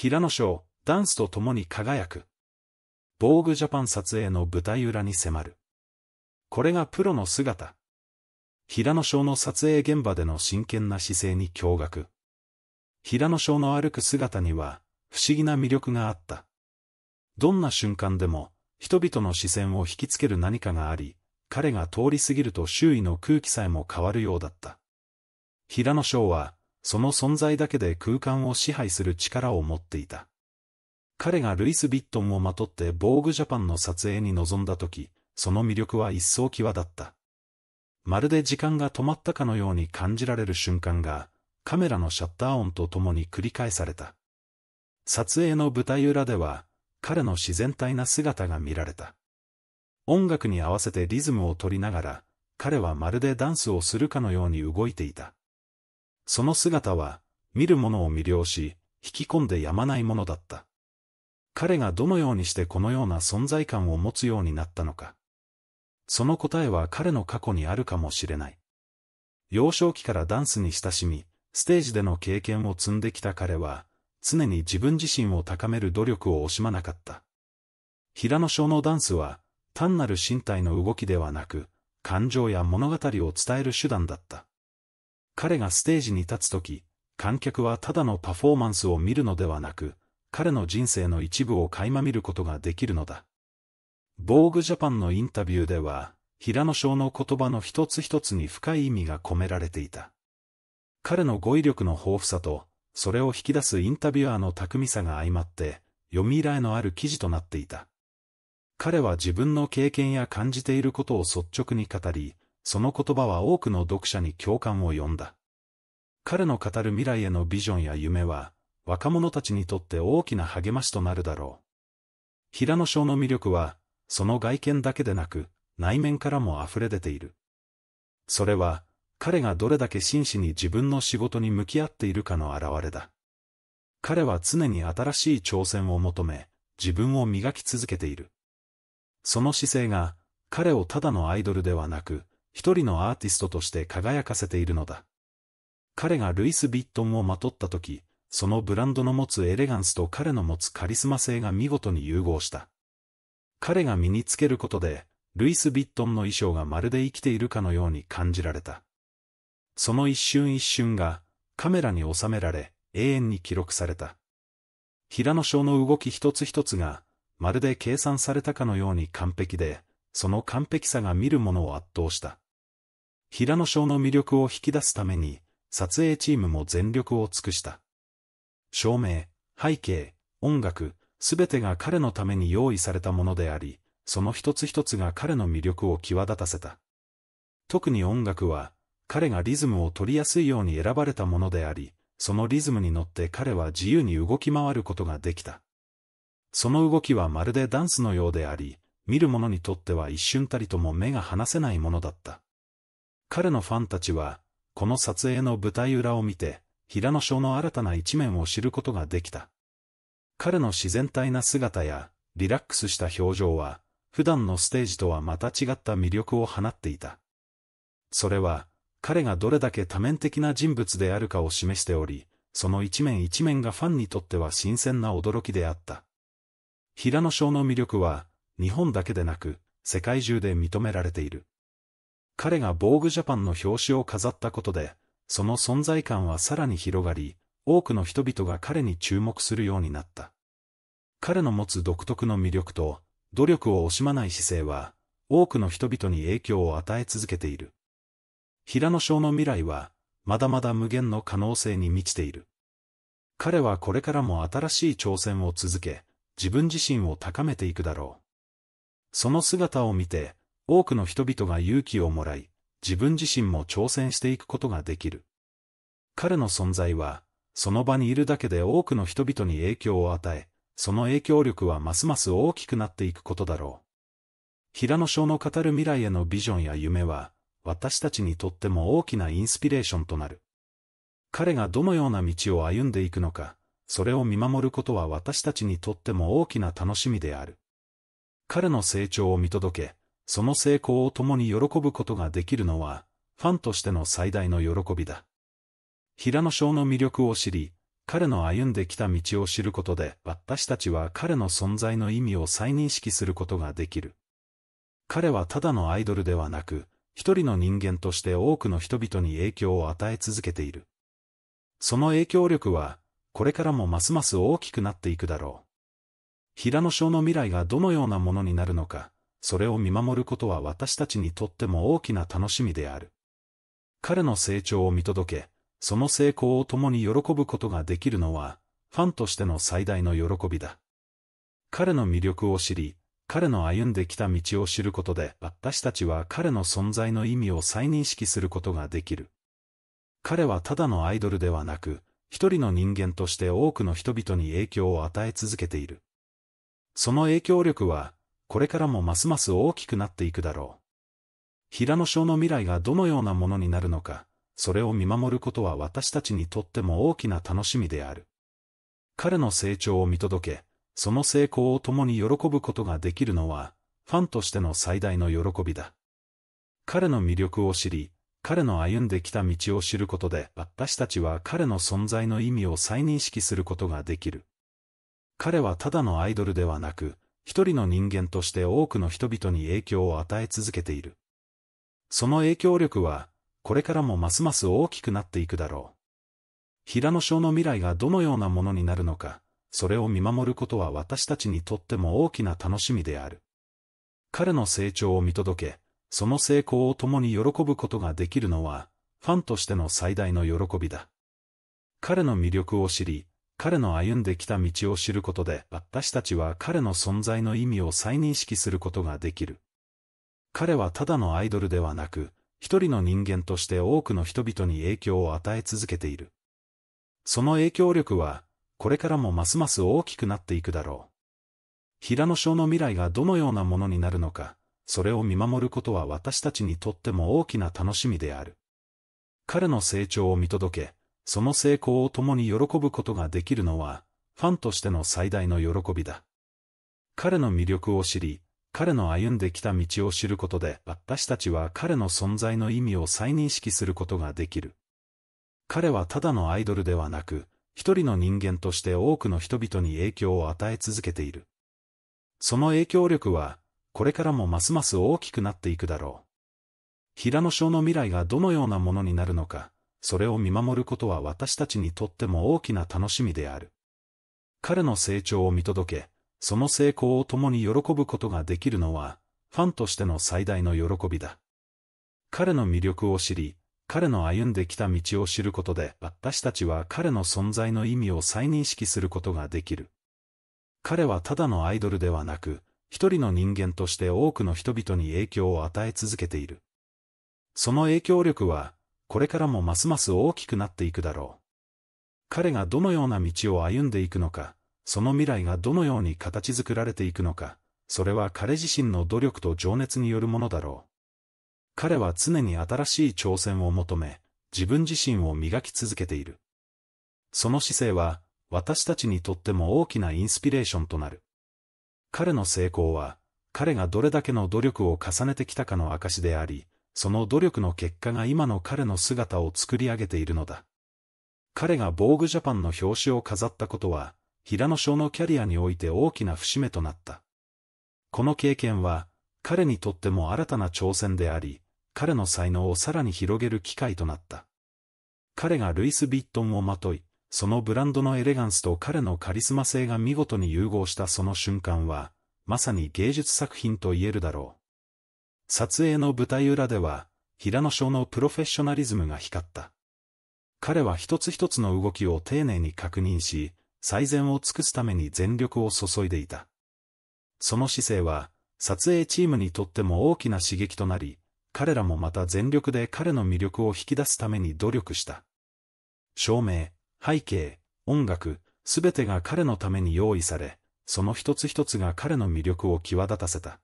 平野翔、ダンスと共に輝く。防具ジャパン撮影の舞台裏に迫る。これがプロの姿。平野翔の撮影現場での真剣な姿勢に驚愕。平野翔の歩く姿には、不思議な魅力があった。どんな瞬間でも、人々の視線を引きつける何かがあり、彼が通り過ぎると周囲の空気さえも変わるようだった。平野翔は、その存在だけで空間を支配する力を持っていた。彼がルイス・ヴィットンをまとって防具ジャパンの撮影に臨んだ時、その魅力は一層際立った。まるで時間が止まったかのように感じられる瞬間が、カメラのシャッター音とともに繰り返された。撮影の舞台裏では、彼の自然体な姿が見られた。音楽に合わせてリズムを取りながら、彼はまるでダンスをするかのように動いていた。その姿は、見る者を魅了し、引き込んでやまないものだった。彼がどのようにしてこのような存在感を持つようになったのか。その答えは彼の過去にあるかもしれない。幼少期からダンスに親しみ、ステージでの経験を積んできた彼は、常に自分自身を高める努力を惜しまなかった。平野翔のダンスは、単なる身体の動きではなく、感情や物語を伝える手段だった。彼がステージに立つとき、観客はただのパフォーマンスを見るのではなく、彼の人生の一部を垣間見ることができるのだ。防具ジャパンのインタビューでは、平野翔の言葉の一つ一つに深い意味が込められていた。彼の語彙力の豊富さと、それを引き出すインタビュアーの巧みさが相まって、読み依頼のある記事となっていた。彼は自分の経験や感じていることを率直に語り、その言葉は多くの読者に共感を呼んだ。彼の語る未来へのビジョンや夢は、若者たちにとって大きな励ましとなるだろう。平野翔の魅力は、その外見だけでなく、内面からも溢れ出ている。それは、彼がどれだけ真摯に自分の仕事に向き合っているかの表れだ。彼は常に新しい挑戦を求め、自分を磨き続けている。その姿勢が、彼をただのアイドルではなく、一人のアーティストとして輝かせているのだ。彼がルイス・ヴィットンをまとった時、そのブランドの持つエレガンスと彼の持つカリスマ性が見事に融合した。彼が身につけることで、ルイス・ヴィットンの衣装がまるで生きているかのように感じられた。その一瞬一瞬が、カメラに収められ、永遠に記録された。平野翔の動き一つ一つが、まるで計算されたかのように完璧で、その完璧さが見るものを圧倒した。平野翔の魅力を引き出すために、撮影チームも全力を尽くした。照明、背景、音楽、すべてが彼のために用意されたものであり、その一つ一つが彼の魅力を際立たせた。特に音楽は、彼がリズムを取りやすいように選ばれたものであり、そのリズムに乗って彼は自由に動き回ることができた。その動きはまるでダンスのようであり、見る者にとっては一瞬たりとも目が離せないものだった。彼のファンたちは、この撮影の舞台裏を見て、平野翔の新たな一面を知ることができた。彼の自然体な姿や、リラックスした表情は、普段のステージとはまた違った魅力を放っていた。それは、彼がどれだけ多面的な人物であるかを示しており、その一面一面がファンにとっては新鮮な驚きであった。平野翔の魅力は、日本だけでなく、世界中で認められている。彼が防具ジャパンの表紙を飾ったことで、その存在感はさらに広がり、多くの人々が彼に注目するようになった。彼の持つ独特の魅力と、努力を惜しまない姿勢は、多くの人々に影響を与え続けている。平野翔の未来は、まだまだ無限の可能性に満ちている。彼はこれからも新しい挑戦を続け、自分自身を高めていくだろう。その姿を見て、多くの人々が勇気をもらい、自分自身も挑戦していくことができる。彼の存在は、その場にいるだけで多くの人々に影響を与え、その影響力はますます大きくなっていくことだろう。平野翔の語る未来へのビジョンや夢は、私たちにとっても大きなインスピレーションとなる。彼がどのような道を歩んでいくのか、それを見守ることは私たちにとっても大きな楽しみである。彼の成長を見届け、その成功を共に喜ぶことができるのは、ファンとしての最大の喜びだ。平野翔の魅力を知り、彼の歩んできた道を知ることで、私たちは彼の存在の意味を再認識することができる。彼はただのアイドルではなく、一人の人間として多くの人々に影響を与え続けている。その影響力は、これからもますます大きくなっていくだろう。平野翔の未来がどのようなものになるのか、それを見守ることは私たちにとっても大きな楽しみである。彼の成長を見届け、その成功を共に喜ぶことができるのは、ファンとしての最大の喜びだ。彼の魅力を知り、彼の歩んできた道を知ることで、私たちは彼の存在の意味を再認識することができる。彼はただのアイドルではなく、一人の人間として多くの人々に影響を与え続けている。その影響力は、これからもますます大きくなっていくだろう。平野翔の未来がどのようなものになるのか、それを見守ることは私たちにとっても大きな楽しみである。彼の成長を見届け、その成功を共に喜ぶことができるのは、ファンとしての最大の喜びだ。彼の魅力を知り、彼の歩んできた道を知ることで、私たちは彼の存在の意味を再認識することができる。彼はただのアイドルではなく、一人の人間として多くの人々に影響を与え続けている。その影響力は、これからもますます大きくなっていくだろう。平野翔の未来がどのようなものになるのか、それを見守ることは私たちにとっても大きな楽しみである。彼の成長を見届け、その成功を共に喜ぶことができるのは、ファンとしての最大の喜びだ。彼の魅力を知り、彼の歩んできた道を知ることで、私たちは彼の存在の意味を再認識することができる。彼はただのアイドルではなく、一人の人間として多くの人々に影響を与え続けている。その影響力は、これからもますます大きくなっていくだろう。平野翔の未来がどのようなものになるのか、それを見守ることは私たちにとっても大きな楽しみである。彼の成長を見届け、その成功を共に喜ぶことができるのは、ファンとしての最大の喜びだ。彼の魅力を知り、彼の歩んできた道を知ることで、私たちは彼の存在の意味を再認識することができる。彼はただのアイドルではなく、一人の人間として多くの人々に影響を与え続けている。その影響力は、これからもますます大きくなっていくだろう。平野翔の未来がどのようなものになるのか、それを見守ることは私たちにとっても大きな楽しみである。彼の成長を見届け、その成功を共に喜ぶことができるのは、ファンとしての最大の喜びだ。彼の魅力を知り、彼の歩んできた道を知ることで、私たちは彼の存在の意味を再認識することができる。彼はただのアイドルではなく、一人の人間として多くの人々に影響を与え続けている。その影響力は、これからもますます大きくなっていくだろう。彼がどのような道を歩んでいくのか、その未来がどのように形作られていくのか、それは彼自身の努力と情熱によるものだろう。彼は常に新しい挑戦を求め、自分自身を磨き続けている。その姿勢は、私たちにとっても大きなインスピレーションとなる。彼の成功は、彼がどれだけの努力を重ねてきたかの証であり、その努力の結果が今の彼の姿を作り上げているのだ。彼が防具ジャパンの表紙を飾ったことは、平野翔のキャリアにおいて大きな節目となった。この経験は、彼にとっても新たな挑戦であり、彼の才能をさらに広げる機会となった。彼がルイス・ビットンをまとい、そのブランドのエレガンスと彼のカリスマ性が見事に融合したその瞬間は、まさに芸術作品と言えるだろう。撮影の舞台裏では、平野翔のプロフェッショナリズムが光った。彼は一つ一つの動きを丁寧に確認し、最善を尽くすために全力を注いでいた。その姿勢は、撮影チームにとっても大きな刺激となり、彼らもまた全力で彼の魅力を引き出すために努力した。照明、背景、音楽、すべてが彼のために用意され、その一つ一つが彼の魅力を際立たせた。